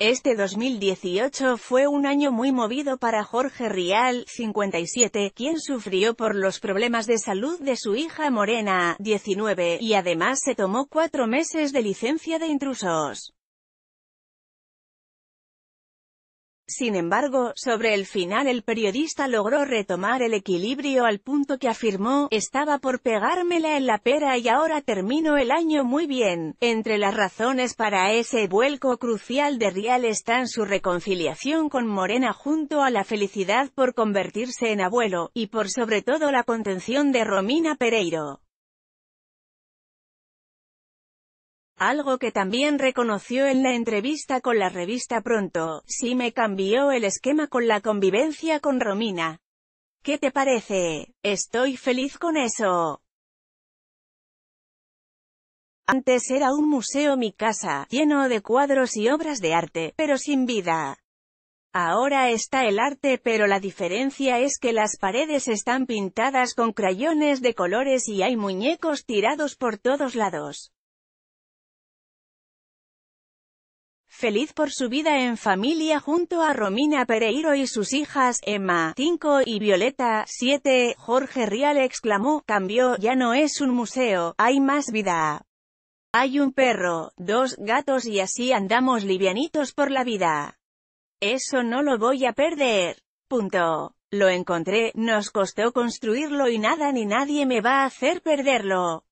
Este 2018 fue un año muy movido para Jorge Rial, 57, quien sufrió por los problemas de salud de su hija Morena, 19, y además se tomó cuatro meses de licencia de intrusos. Sin embargo, sobre el final el periodista logró retomar el equilibrio al punto que afirmó, estaba por pegármela en la pera y ahora termino el año muy bien. Entre las razones para ese vuelco crucial de Rial están su reconciliación con Morena junto a la felicidad por convertirse en abuelo, y por sobre todo la contención de Romina Pereiro. Algo que también reconoció en la entrevista con la revista Pronto, sí me cambió el esquema con la convivencia con Romina. ¿Qué te parece? Estoy feliz con eso. Antes era un museo mi casa, lleno de cuadros y obras de arte, pero sin vida. Ahora está el arte pero la diferencia es que las paredes están pintadas con crayones de colores y hay muñecos tirados por todos lados. feliz por su vida en familia junto a Romina Pereiro y sus hijas, Emma, 5 y Violeta, 7, Jorge Rial exclamó, cambió, ya no es un museo, hay más vida. Hay un perro, dos gatos y así andamos livianitos por la vida. Eso no lo voy a perder. Punto. Lo encontré, nos costó construirlo y nada ni nadie me va a hacer perderlo.